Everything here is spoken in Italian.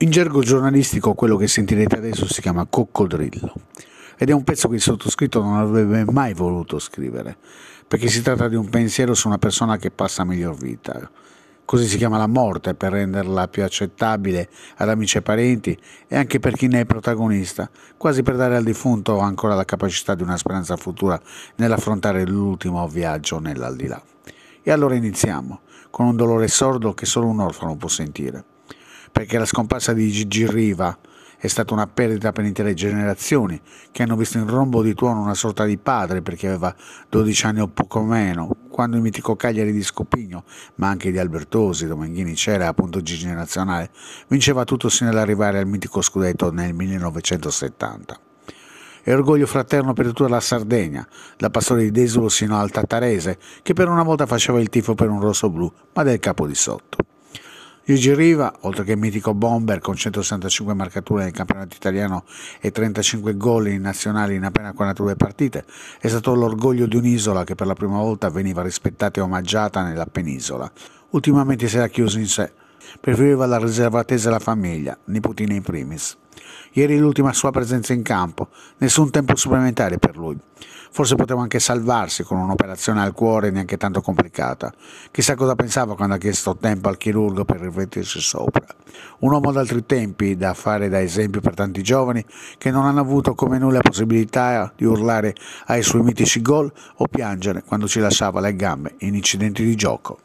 In gergo giornalistico quello che sentirete adesso si chiama coccodrillo ed è un pezzo che il sottoscritto non avrebbe mai voluto scrivere, perché si tratta di un pensiero su una persona che passa miglior vita. Così si chiama la morte per renderla più accettabile ad amici e parenti e anche per chi ne è protagonista, quasi per dare al defunto ancora la capacità di una speranza futura nell'affrontare l'ultimo viaggio nell'aldilà. E allora iniziamo, con un dolore sordo che solo un orfano può sentire perché la scomparsa di Gigi Riva è stata una perdita per intere generazioni, che hanno visto in rombo di tuono una sorta di padre perché aveva 12 anni o poco meno, quando il mitico Cagliari di Scopigno, ma anche di Albertosi, Domenghini c'era appunto Gigi Nazionale, vinceva tutto sino ad arrivare al mitico scudetto nel 1970 e orgoglio fraterno per tutta la Sardegna, da Pastore di Desulo sino al Tattarese, che per una volta faceva il tifo per un rosso-blu, ma del capo di sotto. Luigi Riva, oltre che mitico bomber con 165 marcature nel campionato italiano e 35 gol in nazionali in appena 42 partite, è stato l'orgoglio di un'isola che per la prima volta veniva rispettata e omaggiata nella penisola. Ultimamente si era chiuso in sé Preferiva la riservatezza della famiglia, nipotina in primis. Ieri l'ultima sua presenza in campo, nessun tempo supplementare per lui. Forse poteva anche salvarsi con un'operazione al cuore neanche tanto complicata. Chissà cosa pensava quando ha chiesto tempo al chirurgo per riflettersi sopra. Un uomo d'altri tempi, da fare da esempio per tanti giovani che non hanno avuto come nulla la possibilità di urlare ai suoi mitici gol o piangere quando ci lasciava le gambe in incidenti di gioco.